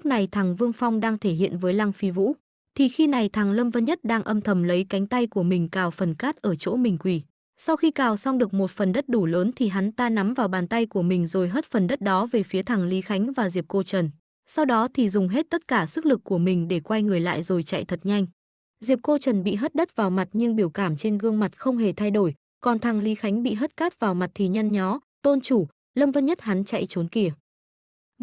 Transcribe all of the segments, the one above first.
lúc này thằng Vương Phong đang thể hiện với Lăng Phi Vũ, thì khi này thằng Lâm Vân Nhất đang âm thầm lấy cánh tay của mình cào phần cát ở chỗ mình quỳ. Sau khi cào xong được một phần đất đủ lớn thì hắn ta nắm vào bàn tay của mình rồi hất phần đất đó về phía thằng Lý Khánh và Diệp Cô Trần. Sau đó thì dùng hết tất cả sức lực của mình để quay người lại rồi chạy thật nhanh. Diệp Cô Trần bị hất đất vào mặt nhưng biểu cảm trên gương mặt không hề thay đổi, còn thằng Lý Khánh bị hất cát vào mặt thì nhăn nhó, "Tôn chủ, Lâm Vân Nhất hắn chạy trốn kìa."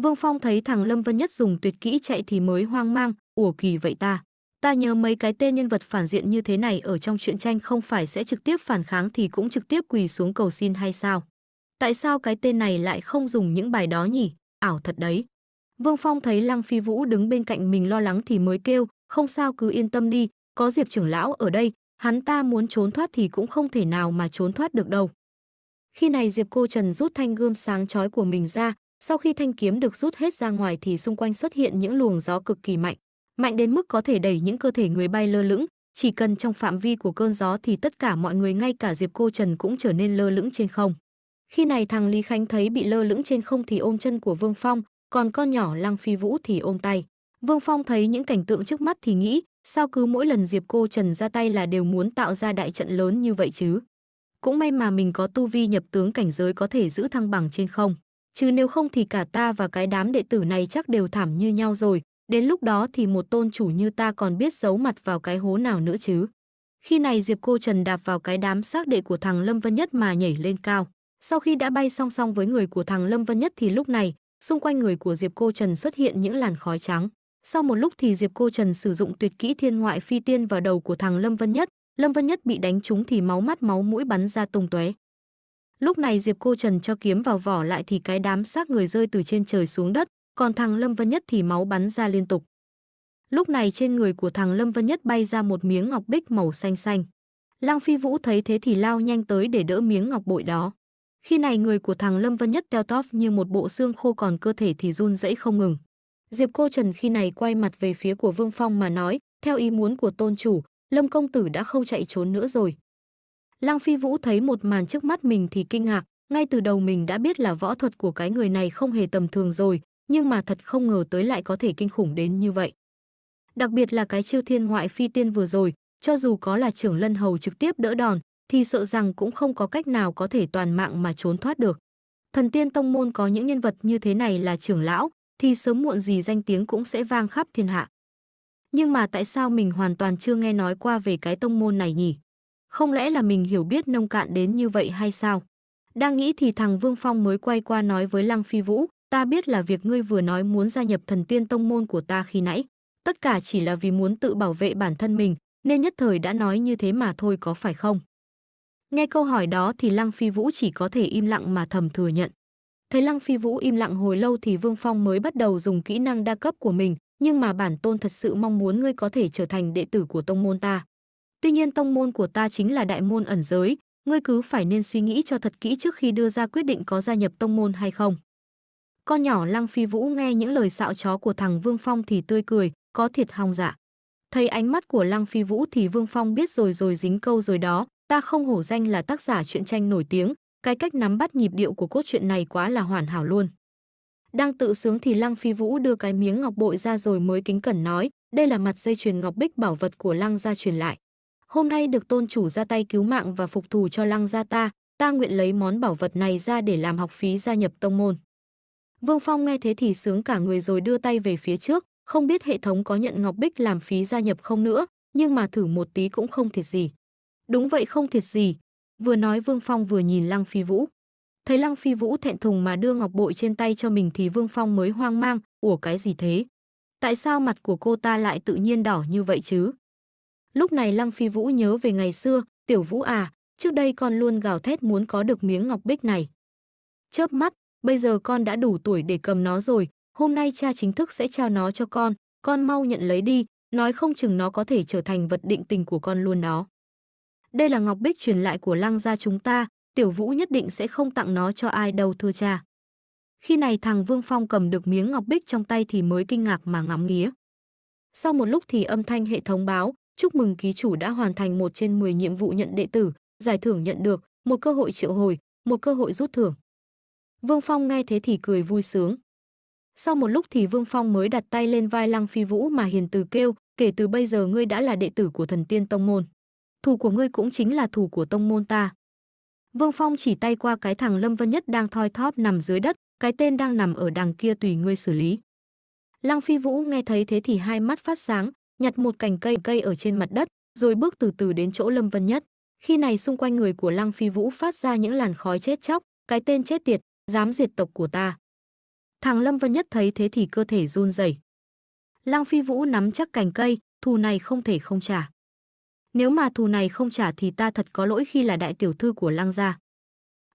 Vương Phong thấy thằng Lâm Vân Nhất dùng tuyệt kỹ chạy thì mới hoang mang, ủa kỳ vậy ta. Ta nhớ mấy cái tên nhân vật phản diện như thế này ở trong truyện tranh không phải sẽ trực tiếp phản kháng thì cũng trực tiếp quỳ xuống cầu xin hay sao? Tại sao cái tên này lại không dùng những bài đó nhỉ? Ảo thật đấy. Vương Phong thấy Lăng Phi Vũ đứng bên cạnh mình lo lắng thì mới kêu, không sao cứ yên tâm đi, có Diệp trưởng lão ở đây, hắn ta muốn trốn thoát thì cũng không thể nào mà trốn thoát được đâu. Khi này Diệp Cô Trần rút thanh gươm sáng chói của mình ra, sau khi thanh kiếm được rút hết ra ngoài thì xung quanh xuất hiện những luồng gió cực kỳ mạnh, mạnh đến mức có thể đẩy những cơ thể người bay lơ lửng, chỉ cần trong phạm vi của cơn gió thì tất cả mọi người ngay cả Diệp Cô Trần cũng trở nên lơ lửng trên không. Khi này thằng Lý Khánh thấy bị lơ lửng trên không thì ôm chân của Vương Phong, còn con nhỏ Lăng Phi Vũ thì ôm tay. Vương Phong thấy những cảnh tượng trước mắt thì nghĩ, sao cứ mỗi lần Diệp Cô Trần ra tay là đều muốn tạo ra đại trận lớn như vậy chứ? Cũng may mà mình có tu vi nhập tướng cảnh giới có thể giữ thăng bằng trên không chứ nếu không thì cả ta và cái đám đệ tử này chắc đều thảm như nhau rồi, đến lúc đó thì một tôn chủ như ta còn biết giấu mặt vào cái hố nào nữa chứ. Khi này Diệp Cô Trần đạp vào cái đám xác đệ của thằng Lâm Vân Nhất mà nhảy lên cao. Sau khi đã bay song song với người của thằng Lâm Vân Nhất thì lúc này, xung quanh người của Diệp Cô Trần xuất hiện những làn khói trắng. Sau một lúc thì Diệp Cô Trần sử dụng tuyệt kỹ thiên ngoại phi tiên vào đầu của thằng Lâm Vân Nhất, Lâm Vân Nhất bị đánh trúng thì máu mắt máu mũi bắn ra tung tóe. Lúc này Diệp Cô Trần cho kiếm vào vỏ lại thì cái đám xác người rơi từ trên trời xuống đất, còn thằng Lâm Vân Nhất thì máu bắn ra liên tục. Lúc này trên người của thằng Lâm Vân Nhất bay ra một miếng ngọc bích màu xanh xanh. Lăng Phi Vũ thấy thế thì lao nhanh tới để đỡ miếng ngọc bội đó. Khi này người của thằng Lâm Vân Nhất teo tóp như một bộ xương khô còn cơ thể thì run rẩy không ngừng. Diệp Cô Trần khi này quay mặt về phía của Vương Phong mà nói, theo ý muốn của tôn chủ, Lâm Công Tử đã không chạy trốn nữa rồi. Lăng Phi Vũ thấy một màn trước mắt mình thì kinh ngạc, ngay từ đầu mình đã biết là võ thuật của cái người này không hề tầm thường rồi, nhưng mà thật không ngờ tới lại có thể kinh khủng đến như vậy. Đặc biệt là cái chiêu thiên ngoại phi tiên vừa rồi, cho dù có là trưởng lân hầu trực tiếp đỡ đòn, thì sợ rằng cũng không có cách nào có thể toàn mạng mà trốn thoát được. Thần tiên tông môn có những nhân vật như thế này là trưởng lão, thì sớm muộn gì danh tiếng cũng sẽ vang khắp thiên hạ. Nhưng mà tại sao mình hoàn toàn chưa nghe nói qua về cái tông môn này nhỉ? Không lẽ là mình hiểu biết nông cạn đến như vậy hay sao? Đang nghĩ thì thằng Vương Phong mới quay qua nói với Lăng Phi Vũ, ta biết là việc ngươi vừa nói muốn gia nhập thần tiên tông môn của ta khi nãy. Tất cả chỉ là vì muốn tự bảo vệ bản thân mình, nên nhất thời đã nói như thế mà thôi có phải không? Nghe câu hỏi đó thì Lăng Phi Vũ chỉ có thể im lặng mà thầm thừa nhận. Thấy Lăng Phi Vũ im lặng hồi lâu thì Vương Phong mới bắt đầu dùng kỹ năng đa cấp của mình, nhưng mà bản tôn thật sự mong muốn ngươi có thể trở thành đệ tử của tông môn ta. Tuy nhiên tông môn của ta chính là đại môn ẩn giới, ngươi cứ phải nên suy nghĩ cho thật kỹ trước khi đưa ra quyết định có gia nhập tông môn hay không. Con nhỏ Lăng Phi Vũ nghe những lời xạo chó của thằng Vương Phong thì tươi cười, có thiệt hong dạ. Thấy ánh mắt của Lăng Phi Vũ thì Vương Phong biết rồi rồi dính câu rồi đó, ta không hổ danh là tác giả truyện tranh nổi tiếng, cái cách nắm bắt nhịp điệu của cốt truyện này quá là hoàn hảo luôn. Đang tự sướng thì Lăng Phi Vũ đưa cái miếng ngọc bội ra rồi mới kính cẩn nói, đây là mặt dây chuyền ngọc bích bảo vật của Lăng gia truyền lại hôm nay được tôn chủ ra tay cứu mạng và phục thù cho lăng gia ta, ta nguyện lấy món bảo vật này ra để làm học phí gia nhập tông môn. Vương Phong nghe thế thì sướng cả người rồi đưa tay về phía trước, không biết hệ thống có nhận Ngọc Bích làm phí gia nhập không nữa, nhưng mà thử một tí cũng không thiệt gì. Đúng vậy không thiệt gì, vừa nói Vương Phong vừa nhìn Lăng Phi Vũ. Thấy Lăng Phi Vũ thẹn thùng mà đưa ngọc bội trên tay cho mình thì Vương Phong mới hoang mang, ủa cái gì thế? Tại sao mặt của cô ta lại tự nhiên đỏ như vậy chứ? Lúc này Lăng Phi Vũ nhớ về ngày xưa, "Tiểu Vũ à, trước đây con luôn gào thét muốn có được miếng ngọc bích này." Chớp mắt, bây giờ con đã đủ tuổi để cầm nó rồi, hôm nay cha chính thức sẽ trao nó cho con, con mau nhận lấy đi, nói không chừng nó có thể trở thành vật định tình của con luôn đó. Đây là ngọc bích truyền lại của Lăng gia chúng ta, Tiểu Vũ nhất định sẽ không tặng nó cho ai đâu thưa cha. Khi này thằng Vương Phong cầm được miếng ngọc bích trong tay thì mới kinh ngạc mà ngắm nghía. Sau một lúc thì âm thanh hệ thống báo, Chúc mừng ký chủ đã hoàn thành một trên 10 nhiệm vụ nhận đệ tử, giải thưởng nhận được, một cơ hội triệu hồi, một cơ hội rút thưởng. Vương Phong nghe thế thì cười vui sướng. Sau một lúc thì Vương Phong mới đặt tay lên vai Lăng Phi Vũ mà hiền từ kêu, kể từ bây giờ ngươi đã là đệ tử của thần tiên tông môn. Thù của ngươi cũng chính là thù của tông môn ta. Vương Phong chỉ tay qua cái thằng Lâm Vân Nhất đang thoi thóp nằm dưới đất, cái tên đang nằm ở đằng kia tùy ngươi xử lý. Lăng Phi Vũ nghe thấy thế thì hai mắt phát sáng, nhặt một cành cây cây ở trên mặt đất, rồi bước từ từ đến chỗ Lâm Vân Nhất. Khi này xung quanh người của Lăng Phi Vũ phát ra những làn khói chết chóc, cái tên chết tiệt, dám diệt tộc của ta. Thằng Lâm Vân Nhất thấy thế thì cơ thể run rẩy. Lăng Phi Vũ nắm chắc cành cây, thù này không thể không trả. Nếu mà thù này không trả thì ta thật có lỗi khi là đại tiểu thư của Lăng gia.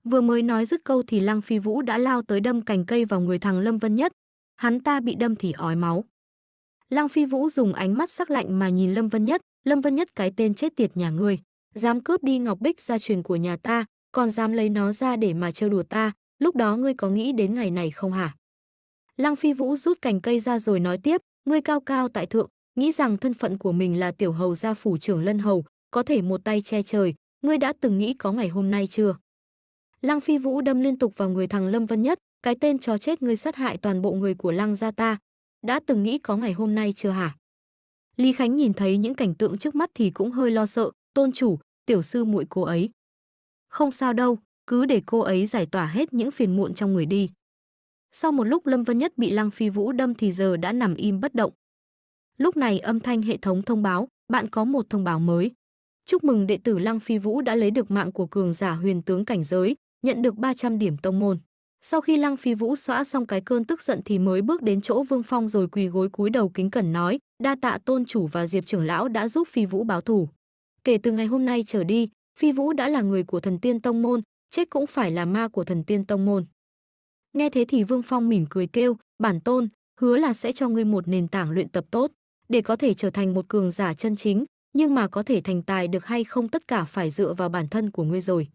Vừa mới nói dứt câu thì Lăng Phi Vũ đã lao tới đâm cành cây vào người thằng Lâm Vân Nhất. Hắn ta bị đâm thì ói máu. Lang Phi Vũ dùng ánh mắt sắc lạnh mà nhìn Lâm Vân Nhất, Lâm Vân Nhất cái tên chết tiệt nhà ngươi, dám cướp đi ngọc bích gia truyền của nhà ta, còn dám lấy nó ra để mà trêu đùa ta, lúc đó ngươi có nghĩ đến ngày này không hả? Lăng Phi Vũ rút cành cây ra rồi nói tiếp, ngươi cao cao tại thượng, nghĩ rằng thân phận của mình là tiểu hầu gia phủ trưởng Lân Hầu, có thể một tay che trời, ngươi đã từng nghĩ có ngày hôm nay chưa? Lăng Phi Vũ đâm liên tục vào người thằng Lâm Vân Nhất, cái tên chó chết ngươi sát hại toàn bộ người của Lăng gia ta, đã từng nghĩ có ngày hôm nay chưa hả? Lý Khánh nhìn thấy những cảnh tượng trước mắt thì cũng hơi lo sợ, tôn chủ, tiểu sư muội cô ấy. Không sao đâu, cứ để cô ấy giải tỏa hết những phiền muộn trong người đi. Sau một lúc Lâm Vân Nhất bị Lăng Phi Vũ đâm thì giờ đã nằm im bất động. Lúc này âm thanh hệ thống thông báo, bạn có một thông báo mới. Chúc mừng đệ tử Lăng Phi Vũ đã lấy được mạng của cường giả huyền tướng cảnh giới, nhận được 300 điểm tông môn. Sau khi Lăng Phi Vũ xóa xong cái cơn tức giận thì mới bước đến chỗ Vương Phong rồi quỳ gối cúi đầu kính cẩn nói, đa tạ tôn chủ và Diệp trưởng lão đã giúp Phi Vũ báo thù. Kể từ ngày hôm nay trở đi, Phi Vũ đã là người của thần tiên tông môn, chết cũng phải là ma của thần tiên tông môn. Nghe thế thì Vương Phong mỉm cười kêu, bản tôn, hứa là sẽ cho ngươi một nền tảng luyện tập tốt, để có thể trở thành một cường giả chân chính, nhưng mà có thể thành tài được hay không tất cả phải dựa vào bản thân của ngươi rồi.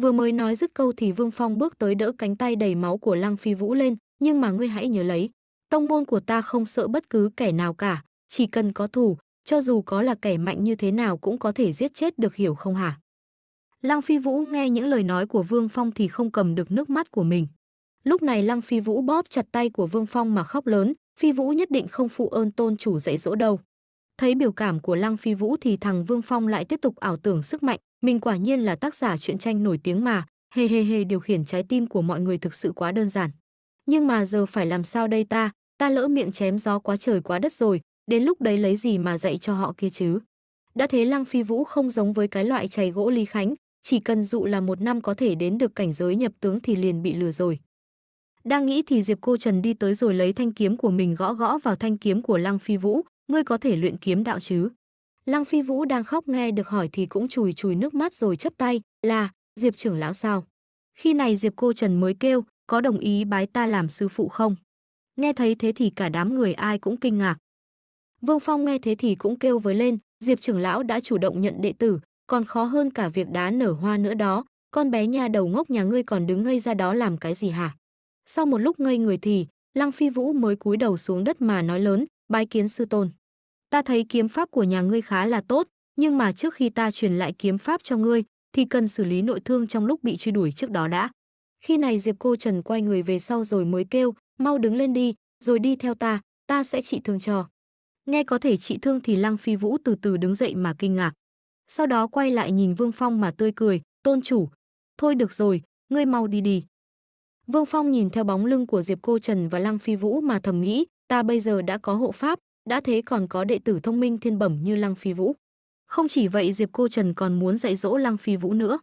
Vừa mới nói dứt câu thì Vương Phong bước tới đỡ cánh tay đầy máu của Lăng Phi Vũ lên, nhưng mà ngươi hãy nhớ lấy, tông môn của ta không sợ bất cứ kẻ nào cả, chỉ cần có thủ, cho dù có là kẻ mạnh như thế nào cũng có thể giết chết được hiểu không hả? Lăng Phi Vũ nghe những lời nói của Vương Phong thì không cầm được nước mắt của mình. Lúc này Lăng Phi Vũ bóp chặt tay của Vương Phong mà khóc lớn, Phi Vũ nhất định không phụ ơn tôn chủ dạy dỗ đâu. Thấy biểu cảm của Lăng Phi Vũ thì thằng Vương Phong lại tiếp tục ảo tưởng sức mạnh, mình quả nhiên là tác giả truyện tranh nổi tiếng mà, hề hề hề điều khiển trái tim của mọi người thực sự quá đơn giản. Nhưng mà giờ phải làm sao đây ta, ta lỡ miệng chém gió quá trời quá đất rồi, đến lúc đấy lấy gì mà dạy cho họ kia chứ. Đã thế Lăng Phi Vũ không giống với cái loại chày gỗ Lý Khánh, chỉ cần dụ là một năm có thể đến được cảnh giới nhập tướng thì liền bị lừa rồi. Đang nghĩ thì Diệp Cô Trần đi tới rồi lấy thanh kiếm của mình gõ gõ vào thanh kiếm của Lăng Phi Vũ, ngươi có thể luyện kiếm đạo chứ? Lăng Phi Vũ đang khóc nghe được hỏi thì cũng chùi chùi nước mắt rồi chấp tay, là, Diệp trưởng lão sao? Khi này Diệp cô Trần mới kêu, có đồng ý bái ta làm sư phụ không? Nghe thấy thế thì cả đám người ai cũng kinh ngạc. Vương Phong nghe thế thì cũng kêu với lên, Diệp trưởng lão đã chủ động nhận đệ tử, còn khó hơn cả việc đá nở hoa nữa đó, con bé nhà đầu ngốc nhà ngươi còn đứng ngây ra đó làm cái gì hả? Sau một lúc ngây người thì, Lăng Phi Vũ mới cúi đầu xuống đất mà nói lớn, bái kiến sư tôn ta thấy kiếm pháp của nhà ngươi khá là tốt, nhưng mà trước khi ta truyền lại kiếm pháp cho ngươi, thì cần xử lý nội thương trong lúc bị truy đuổi trước đó đã. Khi này Diệp Cô Trần quay người về sau rồi mới kêu, mau đứng lên đi, rồi đi theo ta, ta sẽ trị thương cho. Nghe có thể trị thương thì Lăng Phi Vũ từ từ đứng dậy mà kinh ngạc. Sau đó quay lại nhìn Vương Phong mà tươi cười, tôn chủ. Thôi được rồi, ngươi mau đi đi. Vương Phong nhìn theo bóng lưng của Diệp Cô Trần và Lăng Phi Vũ mà thầm nghĩ, ta bây giờ đã có hộ pháp, đã thế còn có đệ tử thông minh thiên bẩm như Lăng Phi Vũ. Không chỉ vậy Diệp Cô Trần còn muốn dạy dỗ Lăng Phi Vũ nữa.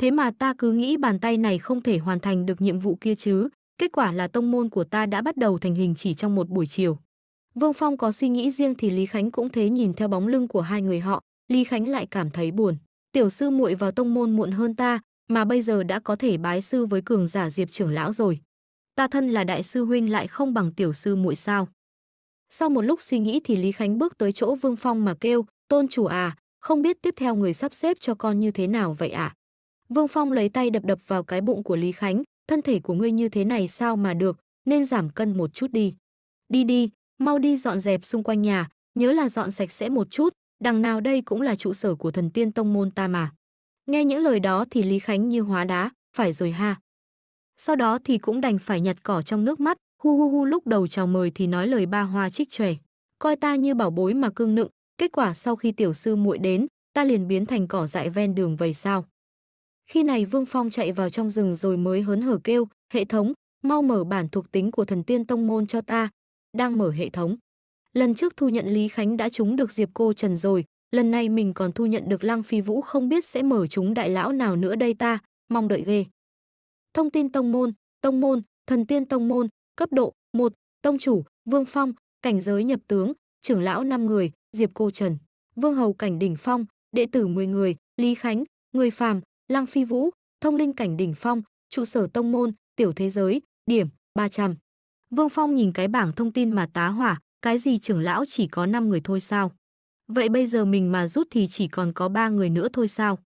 Thế mà ta cứ nghĩ bàn tay này không thể hoàn thành được nhiệm vụ kia chứ, kết quả là tông môn của ta đã bắt đầu thành hình chỉ trong một buổi chiều. Vương Phong có suy nghĩ riêng thì Lý Khánh cũng thế nhìn theo bóng lưng của hai người họ, Lý Khánh lại cảm thấy buồn. Tiểu sư muội vào tông môn muộn hơn ta, mà bây giờ đã có thể bái sư với cường giả Diệp trưởng lão rồi. Ta thân là đại sư huynh lại không bằng tiểu sư muội sao? Sau một lúc suy nghĩ thì Lý Khánh bước tới chỗ Vương Phong mà kêu, tôn chủ à, không biết tiếp theo người sắp xếp cho con như thế nào vậy ạ? À? Vương Phong lấy tay đập đập vào cái bụng của Lý Khánh, thân thể của ngươi như thế này sao mà được, nên giảm cân một chút đi. Đi đi, mau đi dọn dẹp xung quanh nhà, nhớ là dọn sạch sẽ một chút, đằng nào đây cũng là trụ sở của thần tiên tông môn ta mà. Nghe những lời đó thì Lý Khánh như hóa đá, phải rồi ha. Sau đó thì cũng đành phải nhặt cỏ trong nước mắt, Hu hu hu lúc đầu chào mời thì nói lời ba hoa trích trẻ. Coi ta như bảo bối mà cương nựng, kết quả sau khi tiểu sư muội đến, ta liền biến thành cỏ dại ven đường vậy sao. Khi này Vương Phong chạy vào trong rừng rồi mới hớn hở kêu, hệ thống, mau mở bản thuộc tính của thần tiên tông môn cho ta. Đang mở hệ thống. Lần trước thu nhận Lý Khánh đã trúng được Diệp Cô Trần rồi, lần này mình còn thu nhận được Lăng Phi Vũ không biết sẽ mở chúng đại lão nào nữa đây ta, mong đợi ghê. Thông tin tông môn, tông môn, thần tiên tông môn, cấp độ 1, tông chủ, Vương Phong, cảnh giới nhập tướng, trưởng lão 5 người, Diệp Cô Trần, Vương Hầu cảnh đỉnh phong, đệ tử 10 người, Lý Khánh, người phàm, Lăng Phi Vũ, thông linh cảnh đỉnh phong, trụ sở tông môn, tiểu thế giới, điểm 300. Vương Phong nhìn cái bảng thông tin mà tá hỏa, cái gì trưởng lão chỉ có 5 người thôi sao? Vậy bây giờ mình mà rút thì chỉ còn có 3 người nữa thôi sao?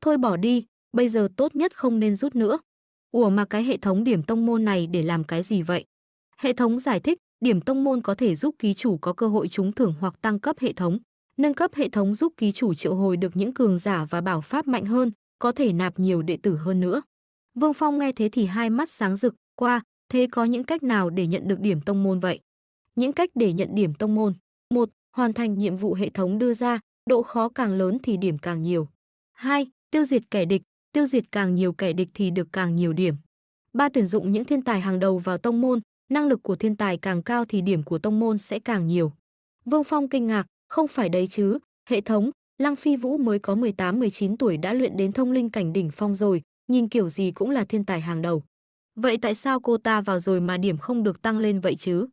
Thôi bỏ đi, bây giờ tốt nhất không nên rút nữa. Ủa mà cái hệ thống điểm tông môn này để làm cái gì vậy? Hệ thống giải thích, điểm tông môn có thể giúp ký chủ có cơ hội trúng thưởng hoặc tăng cấp hệ thống. Nâng cấp hệ thống giúp ký chủ triệu hồi được những cường giả và bảo pháp mạnh hơn, có thể nạp nhiều đệ tử hơn nữa. Vương Phong nghe thế thì hai mắt sáng rực, qua, thế có những cách nào để nhận được điểm tông môn vậy? Những cách để nhận điểm tông môn. một, Hoàn thành nhiệm vụ hệ thống đưa ra, độ khó càng lớn thì điểm càng nhiều. 2. Tiêu diệt kẻ địch, tiêu diệt càng nhiều kẻ địch thì được càng nhiều điểm. 3. Tuyển dụng những thiên tài hàng đầu vào tông môn, năng lực của thiên tài càng cao thì điểm của tông môn sẽ càng nhiều. Vương Phong kinh ngạc, không phải đấy chứ, hệ thống, Lăng Phi Vũ mới có 18-19 tuổi đã luyện đến thông linh cảnh đỉnh phong rồi, nhìn kiểu gì cũng là thiên tài hàng đầu. Vậy tại sao cô ta vào rồi mà điểm không được tăng lên vậy chứ?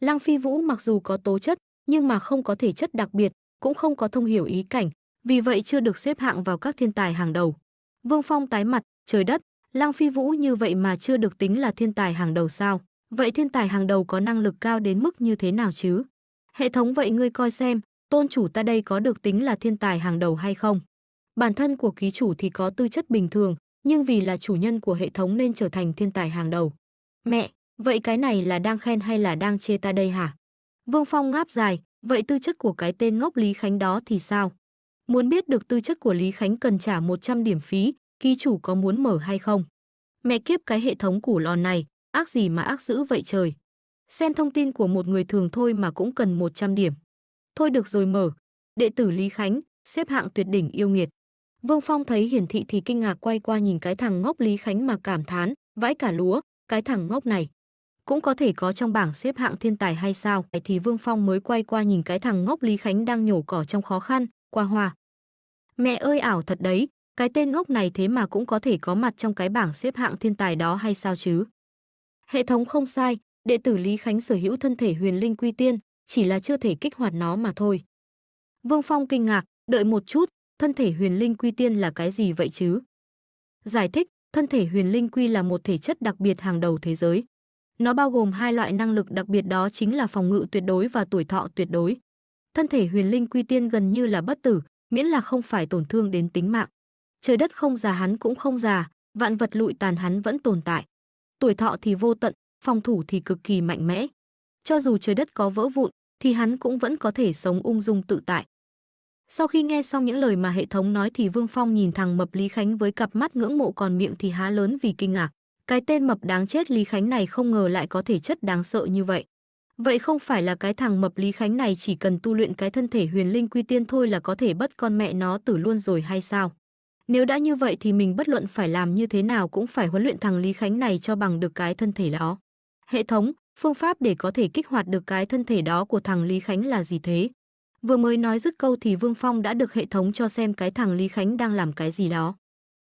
Lăng Phi Vũ mặc dù có tố chất, nhưng mà không có thể chất đặc biệt, cũng không có thông hiểu ý cảnh, vì vậy chưa được xếp hạng vào các thiên tài hàng đầu. Vương Phong tái mặt, trời đất, Lăng Phi Vũ như vậy mà chưa được tính là thiên tài hàng đầu sao? Vậy thiên tài hàng đầu có năng lực cao đến mức như thế nào chứ? Hệ thống vậy ngươi coi xem, tôn chủ ta đây có được tính là thiên tài hàng đầu hay không? Bản thân của ký chủ thì có tư chất bình thường, nhưng vì là chủ nhân của hệ thống nên trở thành thiên tài hàng đầu. Mẹ, vậy cái này là đang khen hay là đang chê ta đây hả? Vương Phong ngáp dài, vậy tư chất của cái tên ngốc Lý Khánh đó thì sao? Muốn biết được tư chất của Lý Khánh cần trả 100 điểm phí, ký chủ có muốn mở hay không? Mẹ kiếp cái hệ thống củ lò này, ác gì mà ác dữ vậy trời. Xem thông tin của một người thường thôi mà cũng cần 100 điểm. Thôi được rồi mở. Đệ tử Lý Khánh, xếp hạng tuyệt đỉnh yêu nghiệt. Vương Phong thấy hiển thị thì kinh ngạc quay qua nhìn cái thằng ngốc Lý Khánh mà cảm thán, vãi cả lúa, cái thằng ngốc này. Cũng có thể có trong bảng xếp hạng thiên tài hay sao? Thì Vương Phong mới quay qua nhìn cái thằng ngốc Lý Khánh đang nhổ cỏ trong khó khăn, qua hoa. Mẹ ơi ảo thật đấy, cái tên ngốc này thế mà cũng có thể có mặt trong cái bảng xếp hạng thiên tài đó hay sao chứ? Hệ thống không sai, đệ tử Lý Khánh sở hữu thân thể huyền linh quy tiên, chỉ là chưa thể kích hoạt nó mà thôi. Vương Phong kinh ngạc, đợi một chút, thân thể huyền linh quy tiên là cái gì vậy chứ? Giải thích, thân thể huyền linh quy là một thể chất đặc biệt hàng đầu thế giới. Nó bao gồm hai loại năng lực đặc biệt đó chính là phòng ngự tuyệt đối và tuổi thọ tuyệt đối. Thân thể huyền linh quy tiên gần như là bất tử, miễn là không phải tổn thương đến tính mạng. Trời đất không già hắn cũng không già, vạn vật lụi tàn hắn vẫn tồn tại tuổi thọ thì vô tận, phòng thủ thì cực kỳ mạnh mẽ. Cho dù trời đất có vỡ vụn, thì hắn cũng vẫn có thể sống ung dung tự tại. Sau khi nghe xong những lời mà hệ thống nói thì Vương Phong nhìn thằng mập Lý Khánh với cặp mắt ngưỡng mộ còn miệng thì há lớn vì kinh ngạc. Cái tên mập đáng chết Lý Khánh này không ngờ lại có thể chất đáng sợ như vậy. Vậy không phải là cái thằng mập Lý Khánh này chỉ cần tu luyện cái thân thể huyền linh quy tiên thôi là có thể bất con mẹ nó tử luôn rồi hay sao? Nếu đã như vậy thì mình bất luận phải làm như thế nào cũng phải huấn luyện thằng Lý Khánh này cho bằng được cái thân thể đó. Hệ thống, phương pháp để có thể kích hoạt được cái thân thể đó của thằng Lý Khánh là gì thế? Vừa mới nói dứt câu thì Vương Phong đã được hệ thống cho xem cái thằng Lý Khánh đang làm cái gì đó.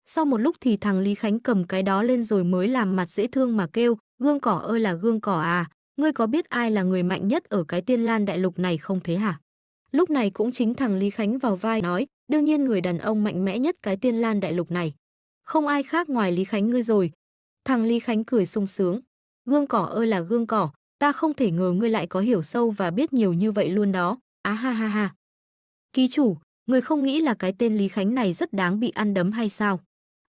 Sau một lúc thì thằng Lý Khánh cầm cái đó lên rồi mới làm mặt dễ thương mà kêu, gương cỏ ơi là gương cỏ à, ngươi có biết ai là người mạnh nhất ở cái tiên lan đại lục này không thế hả? Lúc này cũng chính thằng Lý Khánh vào vai nói, đương nhiên người đàn ông mạnh mẽ nhất cái tiên lan đại lục này. Không ai khác ngoài Lý Khánh ngươi rồi. Thằng Lý Khánh cười sung sướng. Gương cỏ ơi là gương cỏ, ta không thể ngờ ngươi lại có hiểu sâu và biết nhiều như vậy luôn đó. Á à, ha ha ha. Ký chủ, người không nghĩ là cái tên Lý Khánh này rất đáng bị ăn đấm hay sao?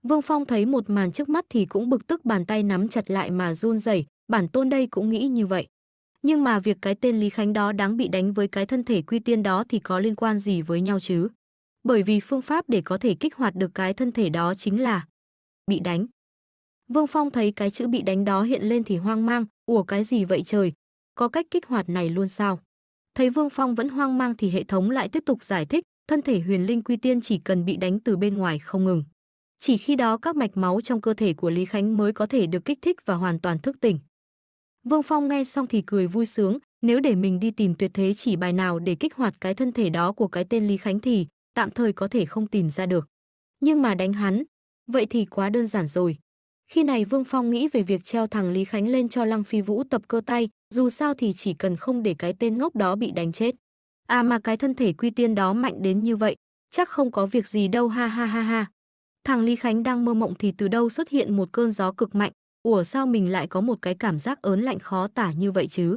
Vương Phong thấy một màn trước mắt thì cũng bực tức bàn tay nắm chặt lại mà run rẩy, bản tôn đây cũng nghĩ như vậy. Nhưng mà việc cái tên Lý Khánh đó đáng bị đánh với cái thân thể quy tiên đó thì có liên quan gì với nhau chứ? bởi vì phương pháp để có thể kích hoạt được cái thân thể đó chính là bị đánh. Vương Phong thấy cái chữ bị đánh đó hiện lên thì hoang mang, ủa cái gì vậy trời, có cách kích hoạt này luôn sao? Thấy Vương Phong vẫn hoang mang thì hệ thống lại tiếp tục giải thích, thân thể huyền linh quy tiên chỉ cần bị đánh từ bên ngoài không ngừng. Chỉ khi đó các mạch máu trong cơ thể của Lý Khánh mới có thể được kích thích và hoàn toàn thức tỉnh. Vương Phong nghe xong thì cười vui sướng, nếu để mình đi tìm tuyệt thế chỉ bài nào để kích hoạt cái thân thể đó của cái tên Lý Khánh thì tạm thời có thể không tìm ra được. Nhưng mà đánh hắn, vậy thì quá đơn giản rồi. Khi này Vương Phong nghĩ về việc treo thằng Lý Khánh lên cho Lăng Phi Vũ tập cơ tay, dù sao thì chỉ cần không để cái tên ngốc đó bị đánh chết. À mà cái thân thể quy tiên đó mạnh đến như vậy, chắc không có việc gì đâu ha ha ha ha. Thằng Lý Khánh đang mơ mộng thì từ đâu xuất hiện một cơn gió cực mạnh, ủa sao mình lại có một cái cảm giác ớn lạnh khó tả như vậy chứ.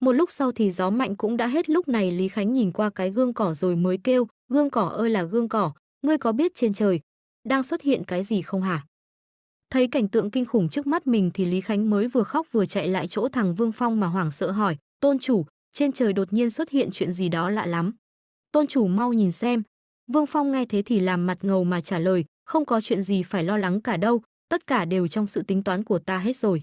Một lúc sau thì gió mạnh cũng đã hết lúc này Lý Khánh nhìn qua cái gương cỏ rồi mới kêu, gương cỏ ơi là gương cỏ, ngươi có biết trên trời đang xuất hiện cái gì không hả? Thấy cảnh tượng kinh khủng trước mắt mình thì Lý Khánh mới vừa khóc vừa chạy lại chỗ thằng Vương Phong mà hoảng sợ hỏi, tôn chủ, trên trời đột nhiên xuất hiện chuyện gì đó lạ lắm. Tôn chủ mau nhìn xem. Vương Phong nghe thế thì làm mặt ngầu mà trả lời, không có chuyện gì phải lo lắng cả đâu, tất cả đều trong sự tính toán của ta hết rồi.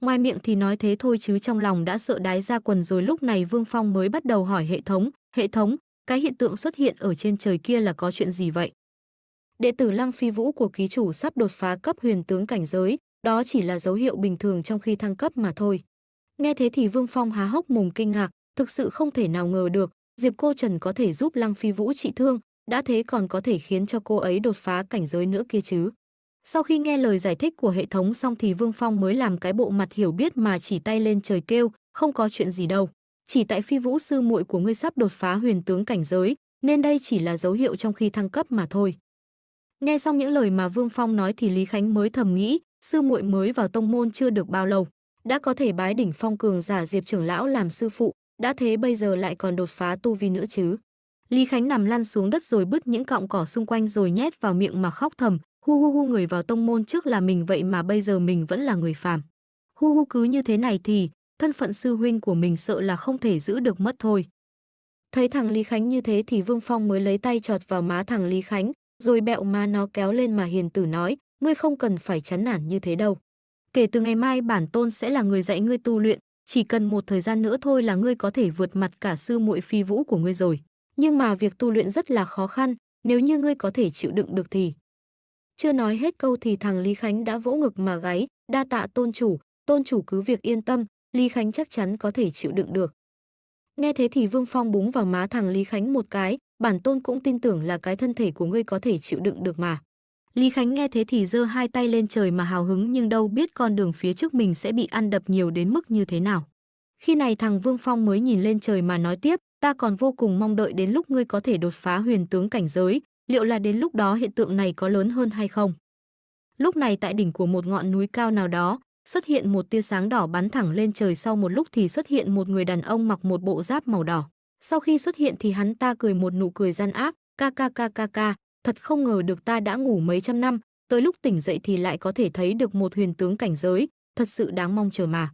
Ngoài miệng thì nói thế thôi chứ trong lòng đã sợ đái ra quần rồi lúc này Vương Phong mới bắt đầu hỏi hệ thống, hệ thống, cái hiện tượng xuất hiện ở trên trời kia là có chuyện gì vậy? Đệ tử Lăng Phi Vũ của ký chủ sắp đột phá cấp huyền tướng cảnh giới, đó chỉ là dấu hiệu bình thường trong khi thăng cấp mà thôi. Nghe thế thì Vương Phong há hốc mồm kinh ngạc, thực sự không thể nào ngờ được, Diệp Cô Trần có thể giúp Lăng Phi Vũ trị thương, đã thế còn có thể khiến cho cô ấy đột phá cảnh giới nữa kia chứ. Sau khi nghe lời giải thích của hệ thống xong thì Vương Phong mới làm cái bộ mặt hiểu biết mà chỉ tay lên trời kêu, không có chuyện gì đâu chỉ tại phi vũ sư muội của ngươi sắp đột phá huyền tướng cảnh giới, nên đây chỉ là dấu hiệu trong khi thăng cấp mà thôi. Nghe xong những lời mà Vương Phong nói thì Lý Khánh mới thầm nghĩ, sư muội mới vào tông môn chưa được bao lâu, đã có thể bái đỉnh phong cường giả Diệp trưởng lão làm sư phụ, đã thế bây giờ lại còn đột phá tu vi nữa chứ. Lý Khánh nằm lăn xuống đất rồi bứt những cọng cỏ xung quanh rồi nhét vào miệng mà khóc thầm, hu hu hu người vào tông môn trước là mình vậy mà bây giờ mình vẫn là người phàm. Hu hu cứ như thế này thì, thân phận sư huynh của mình sợ là không thể giữ được mất thôi. Thấy thằng Lý Khánh như thế thì Vương Phong mới lấy tay chọt vào má thằng Lý Khánh, rồi bẹo má nó kéo lên mà hiền tử nói, ngươi không cần phải chán nản như thế đâu. Kể từ ngày mai bản tôn sẽ là người dạy ngươi tu luyện, chỉ cần một thời gian nữa thôi là ngươi có thể vượt mặt cả sư muội phi vũ của ngươi rồi. Nhưng mà việc tu luyện rất là khó khăn, nếu như ngươi có thể chịu đựng được thì. Chưa nói hết câu thì thằng Lý Khánh đã vỗ ngực mà gáy, đa tạ tôn chủ, tôn chủ cứ việc yên tâm, Lý Khánh chắc chắn có thể chịu đựng được. Nghe thế thì Vương Phong búng vào má thằng Lý Khánh một cái, bản tôn cũng tin tưởng là cái thân thể của ngươi có thể chịu đựng được mà. Lý Khánh nghe thế thì giơ hai tay lên trời mà hào hứng nhưng đâu biết con đường phía trước mình sẽ bị ăn đập nhiều đến mức như thế nào. Khi này thằng Vương Phong mới nhìn lên trời mà nói tiếp, ta còn vô cùng mong đợi đến lúc ngươi có thể đột phá huyền tướng cảnh giới, liệu là đến lúc đó hiện tượng này có lớn hơn hay không? Lúc này tại đỉnh của một ngọn núi cao nào đó, xuất hiện một tia sáng đỏ bắn thẳng lên trời sau một lúc thì xuất hiện một người đàn ông mặc một bộ giáp màu đỏ. Sau khi xuất hiện thì hắn ta cười một nụ cười gian ác, ca ca ca ca ca, thật không ngờ được ta đã ngủ mấy trăm năm, tới lúc tỉnh dậy thì lại có thể thấy được một huyền tướng cảnh giới, thật sự đáng mong chờ mà.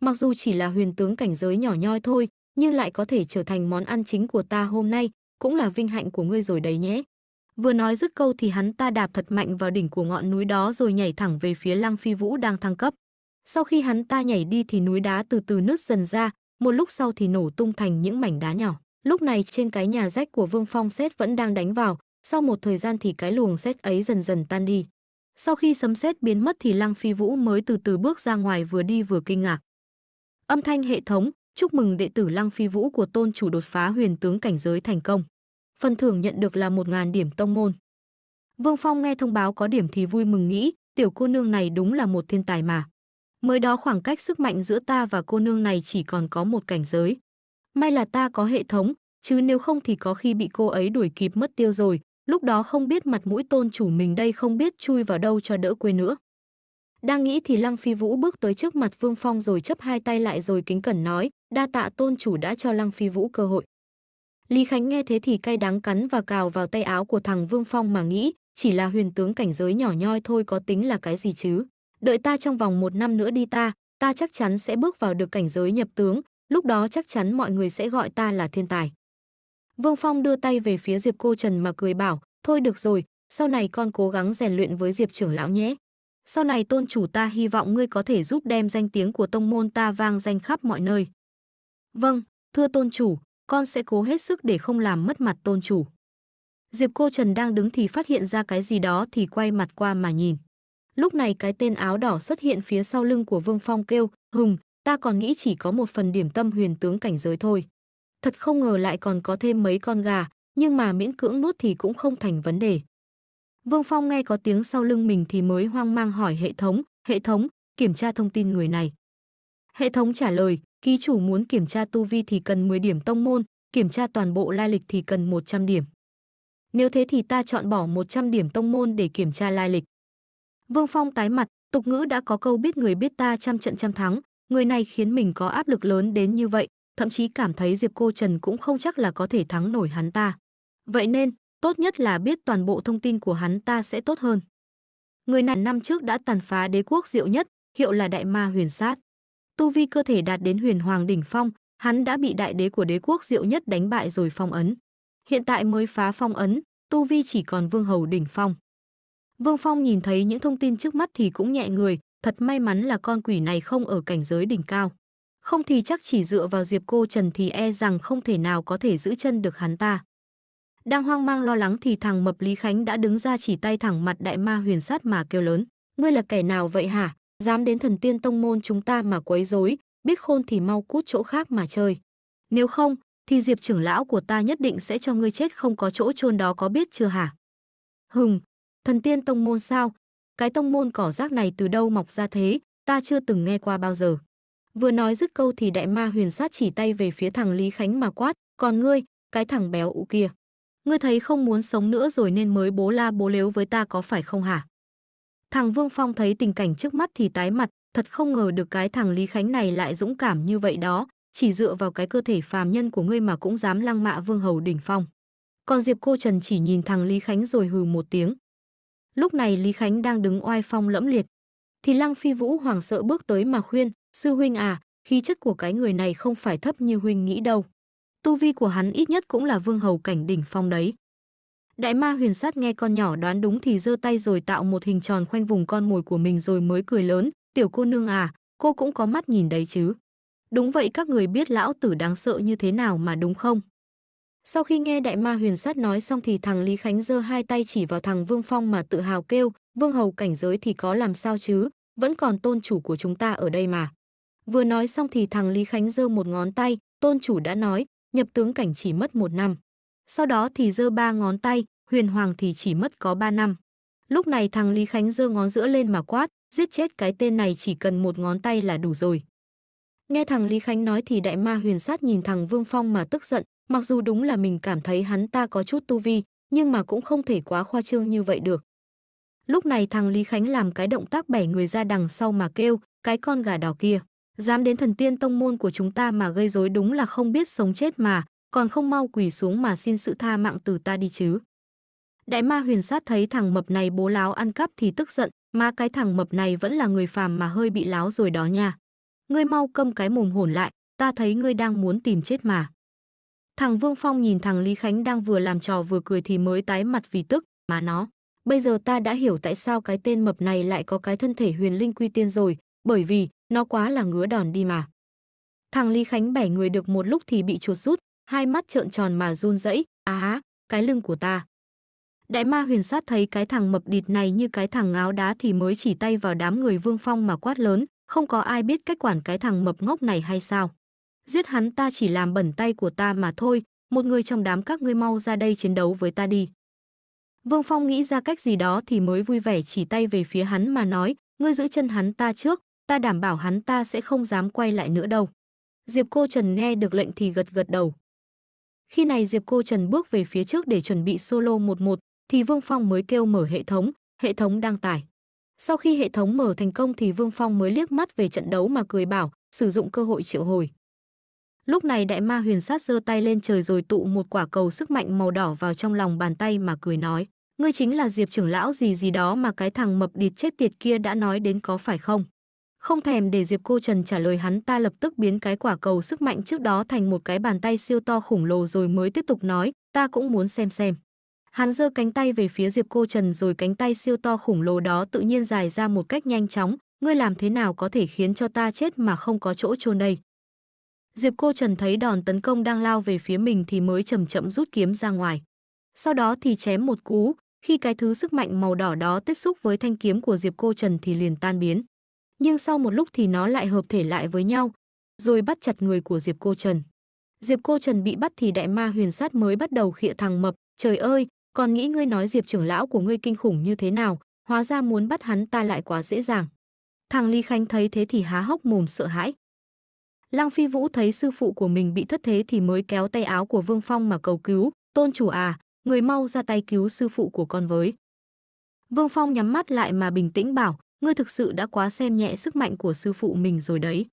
Mặc dù chỉ là huyền tướng cảnh giới nhỏ nhoi thôi, nhưng lại có thể trở thành món ăn chính của ta hôm nay, cũng là vinh hạnh của ngươi rồi đấy nhé. Vừa nói dứt câu thì hắn ta đạp thật mạnh vào đỉnh của ngọn núi đó rồi nhảy thẳng về phía Lăng Phi Vũ đang thăng cấp. Sau khi hắn ta nhảy đi thì núi đá từ từ nứt dần ra, một lúc sau thì nổ tung thành những mảnh đá nhỏ. Lúc này trên cái nhà rách của Vương Phong xét vẫn đang đánh vào, sau một thời gian thì cái luồng xét ấy dần dần tan đi. Sau khi sấm sét biến mất thì Lăng Phi Vũ mới từ từ bước ra ngoài vừa đi vừa kinh ngạc. Âm thanh hệ thống, chúc mừng đệ tử Lăng Phi Vũ của tôn chủ đột phá huyền tướng cảnh giới thành công. Phần thưởng nhận được là 1.000 điểm tông môn. Vương Phong nghe thông báo có điểm thì vui mừng nghĩ, tiểu cô nương này đúng là một thiên tài mà mới đó khoảng cách sức mạnh giữa ta và cô nương này chỉ còn có một cảnh giới. May là ta có hệ thống, chứ nếu không thì có khi bị cô ấy đuổi kịp mất tiêu rồi, lúc đó không biết mặt mũi tôn chủ mình đây không biết chui vào đâu cho đỡ quê nữa. Đang nghĩ thì Lăng Phi Vũ bước tới trước mặt Vương Phong rồi chấp hai tay lại rồi kính cẩn nói, đa tạ tôn chủ đã cho Lăng Phi Vũ cơ hội. Lý Khánh nghe thế thì cay đắng cắn và cào vào tay áo của thằng Vương Phong mà nghĩ, chỉ là huyền tướng cảnh giới nhỏ nhoi thôi có tính là cái gì chứ đợi ta trong vòng một năm nữa đi ta, ta chắc chắn sẽ bước vào được cảnh giới nhập tướng, lúc đó chắc chắn mọi người sẽ gọi ta là thiên tài. Vương Phong đưa tay về phía Diệp Cô Trần mà cười bảo, thôi được rồi, sau này con cố gắng rèn luyện với Diệp trưởng lão nhé. Sau này tôn chủ ta hy vọng ngươi có thể giúp đem danh tiếng của tông môn ta vang danh khắp mọi nơi. Vâng, thưa tôn chủ, con sẽ cố hết sức để không làm mất mặt tôn chủ. Diệp cô Trần đang đứng thì phát hiện ra cái gì đó thì quay mặt qua mà nhìn. Lúc này cái tên áo đỏ xuất hiện phía sau lưng của Vương Phong kêu, hùng, ta còn nghĩ chỉ có một phần điểm tâm huyền tướng cảnh giới thôi. Thật không ngờ lại còn có thêm mấy con gà, nhưng mà miễn cưỡng nuốt thì cũng không thành vấn đề. Vương Phong nghe có tiếng sau lưng mình thì mới hoang mang hỏi hệ thống, hệ thống, kiểm tra thông tin người này. Hệ thống trả lời, ký chủ muốn kiểm tra tu vi thì cần 10 điểm tông môn, kiểm tra toàn bộ lai lịch thì cần 100 điểm. Nếu thế thì ta chọn bỏ 100 điểm tông môn để kiểm tra lai lịch. Vương Phong tái mặt, tục ngữ đã có câu biết người biết ta trăm trận trăm thắng, người này khiến mình có áp lực lớn đến như vậy, thậm chí cảm thấy Diệp Cô Trần cũng không chắc là có thể thắng nổi hắn ta. Vậy nên, tốt nhất là biết toàn bộ thông tin của hắn ta sẽ tốt hơn. Người này năm trước đã tàn phá đế quốc diệu nhất, hiệu là đại ma huyền sát. Tu vi cơ thể đạt đến huyền hoàng đỉnh phong, hắn đã bị đại đế của đế quốc diệu nhất đánh bại rồi phong ấn. Hiện tại mới phá phong ấn, tu vi chỉ còn vương hầu đỉnh phong. Vương Phong nhìn thấy những thông tin trước mắt thì cũng nhẹ người, thật may mắn là con quỷ này không ở cảnh giới đỉnh cao. Không thì chắc chỉ dựa vào Diệp Cô Trần thì e rằng không thể nào có thể giữ chân được hắn ta. Đang hoang mang lo lắng thì thằng mập Lý Khánh đã đứng ra chỉ tay thẳng mặt đại ma huyền sát mà kêu lớn. Ngươi là kẻ nào vậy hả? Dám đến thần tiên tông môn chúng ta mà quấy rối, biết khôn thì mau cút chỗ khác mà chơi. Nếu không, thì Diệp trưởng lão của ta nhất định sẽ cho ngươi chết không có chỗ chôn đó có biết chưa hả? Hừm, Thần tiên tông môn sao? Cái tông môn cỏ rác này từ đâu mọc ra thế, ta chưa từng nghe qua bao giờ. Vừa nói dứt câu thì đại ma huyền sát chỉ tay về phía thằng Lý Khánh mà quát, còn ngươi, cái thằng béo ụ kia. Ngươi thấy không muốn sống nữa rồi nên mới bố la bố lếu với ta có phải không hả? Thằng Vương Phong thấy tình cảnh trước mắt thì tái mặt, thật không ngờ được cái thằng Lý Khánh này lại dũng cảm như vậy đó, chỉ dựa vào cái cơ thể phàm nhân của ngươi mà cũng dám lăng mạ Vương Hầu Đỉnh Phong. Còn Diệp Cô Trần chỉ nhìn thằng Lý Khánh rồi hừ một tiếng. Lúc này Lý Khánh đang đứng oai phong lẫm liệt. Thì Lăng Phi Vũ hoảng sợ bước tới mà khuyên, sư huynh à, khí chất của cái người này không phải thấp như huynh nghĩ đâu. Tu vi của hắn ít nhất cũng là vương hầu cảnh đỉnh phong đấy. Đại ma huyền sát nghe con nhỏ đoán đúng thì giơ tay rồi tạo một hình tròn khoanh vùng con mồi của mình rồi mới cười lớn, tiểu cô nương à, cô cũng có mắt nhìn đấy chứ. Đúng vậy các người biết lão tử đáng sợ như thế nào mà đúng không? Sau khi nghe đại ma huyền sát nói xong thì thằng Lý Khánh giơ hai tay chỉ vào thằng Vương Phong mà tự hào kêu, vương hầu cảnh giới thì có làm sao chứ, vẫn còn tôn chủ của chúng ta ở đây mà. Vừa nói xong thì thằng Lý Khánh giơ một ngón tay, tôn chủ đã nói, nhập tướng cảnh chỉ mất một năm. Sau đó thì giơ ba ngón tay, huyền hoàng thì chỉ mất có ba năm. Lúc này thằng Lý Khánh giơ ngón giữa lên mà quát, giết chết cái tên này chỉ cần một ngón tay là đủ rồi. Nghe thằng Lý Khánh nói thì đại ma huyền sát nhìn thằng Vương Phong mà tức giận, Mặc dù đúng là mình cảm thấy hắn ta có chút tu vi, nhưng mà cũng không thể quá khoa trương như vậy được. Lúc này thằng Lý Khánh làm cái động tác bẻ người ra đằng sau mà kêu, cái con gà đỏ kia, dám đến thần tiên tông môn của chúng ta mà gây rối đúng là không biết sống chết mà, còn không mau quỳ xuống mà xin sự tha mạng từ ta đi chứ. Đại ma huyền sát thấy thằng mập này bố láo ăn cắp thì tức giận, mà cái thằng mập này vẫn là người phàm mà hơi bị láo rồi đó nha. Ngươi mau câm cái mồm hồn lại, ta thấy ngươi đang muốn tìm chết mà. Thằng Vương Phong nhìn thằng Lý Khánh đang vừa làm trò vừa cười thì mới tái mặt vì tức, mà nó. Bây giờ ta đã hiểu tại sao cái tên mập này lại có cái thân thể huyền linh quy tiên rồi, bởi vì nó quá là ngứa đòn đi mà. Thằng Lý Khánh bẻ người được một lúc thì bị chuột rút, hai mắt trợn tròn mà run rẩy, á há, cái lưng của ta. Đại ma huyền sát thấy cái thằng mập địt này như cái thằng ngáo đá thì mới chỉ tay vào đám người Vương Phong mà quát lớn, không có ai biết cách quản cái thằng mập ngốc này hay sao giết hắn ta chỉ làm bẩn tay của ta mà thôi, một người trong đám các ngươi mau ra đây chiến đấu với ta đi. Vương Phong nghĩ ra cách gì đó thì mới vui vẻ chỉ tay về phía hắn mà nói, ngươi giữ chân hắn ta trước, ta đảm bảo hắn ta sẽ không dám quay lại nữa đâu. Diệp cô Trần nghe được lệnh thì gật gật đầu. Khi này Diệp cô Trần bước về phía trước để chuẩn bị solo một một, thì Vương Phong mới kêu mở hệ thống, hệ thống đang tải. Sau khi hệ thống mở thành công thì Vương Phong mới liếc mắt về trận đấu mà cười bảo, sử dụng cơ hội triệu hồi. Lúc này đại ma huyền sát giơ tay lên trời rồi tụ một quả cầu sức mạnh màu đỏ vào trong lòng bàn tay mà cười nói. Ngươi chính là Diệp trưởng lão gì gì đó mà cái thằng mập địt chết tiệt kia đã nói đến có phải không? Không thèm để Diệp cô Trần trả lời hắn ta lập tức biến cái quả cầu sức mạnh trước đó thành một cái bàn tay siêu to khủng lồ rồi mới tiếp tục nói, ta cũng muốn xem xem. Hắn giơ cánh tay về phía Diệp cô Trần rồi cánh tay siêu to khủng lồ đó tự nhiên dài ra một cách nhanh chóng, ngươi làm thế nào có thể khiến cho ta chết mà không có chỗ chôn đây? Diệp Cô Trần thấy đòn tấn công đang lao về phía mình thì mới chậm chậm rút kiếm ra ngoài. Sau đó thì chém một cú, khi cái thứ sức mạnh màu đỏ đó tiếp xúc với thanh kiếm của Diệp Cô Trần thì liền tan biến. Nhưng sau một lúc thì nó lại hợp thể lại với nhau, rồi bắt chặt người của Diệp Cô Trần. Diệp Cô Trần bị bắt thì đại ma huyền sát mới bắt đầu khịa thằng mập, trời ơi, còn nghĩ ngươi nói Diệp trưởng lão của ngươi kinh khủng như thế nào, hóa ra muốn bắt hắn ta lại quá dễ dàng. Thằng Ly Khanh thấy thế thì há hốc mồm sợ hãi. Lang Phi Vũ thấy sư phụ của mình bị thất thế thì mới kéo tay áo của Vương Phong mà cầu cứu, "Tôn chủ à, người mau ra tay cứu sư phụ của con với." Vương Phong nhắm mắt lại mà bình tĩnh bảo, "Ngươi thực sự đã quá xem nhẹ sức mạnh của sư phụ mình rồi đấy.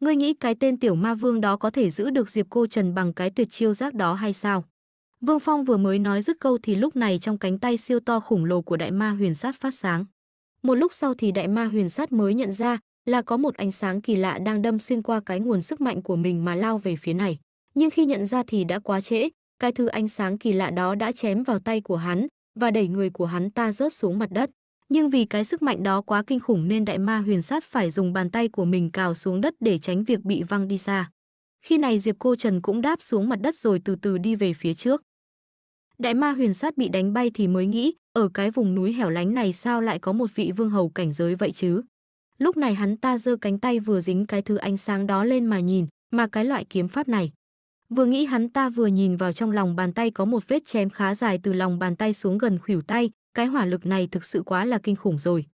Ngươi nghĩ cái tên tiểu ma vương đó có thể giữ được Diệp Cô Trần bằng cái tuyệt chiêu giác đó hay sao?" Vương Phong vừa mới nói dứt câu thì lúc này trong cánh tay siêu to khổng lồ của đại ma huyền sát phát sáng. Một lúc sau thì đại ma huyền sát mới nhận ra, là có một ánh sáng kỳ lạ đang đâm xuyên qua cái nguồn sức mạnh của mình mà lao về phía này. Nhưng khi nhận ra thì đã quá trễ, cái thứ ánh sáng kỳ lạ đó đã chém vào tay của hắn và đẩy người của hắn ta rớt xuống mặt đất. Nhưng vì cái sức mạnh đó quá kinh khủng nên đại ma huyền sát phải dùng bàn tay của mình cào xuống đất để tránh việc bị văng đi xa. Khi này Diệp Cô Trần cũng đáp xuống mặt đất rồi từ từ đi về phía trước. Đại ma huyền sát bị đánh bay thì mới nghĩ, ở cái vùng núi hẻo lánh này sao lại có một vị vương hầu cảnh giới vậy chứ? Lúc này hắn ta giơ cánh tay vừa dính cái thứ ánh sáng đó lên mà nhìn, mà cái loại kiếm pháp này. Vừa nghĩ hắn ta vừa nhìn vào trong lòng bàn tay có một vết chém khá dài từ lòng bàn tay xuống gần khuỷu tay, cái hỏa lực này thực sự quá là kinh khủng rồi.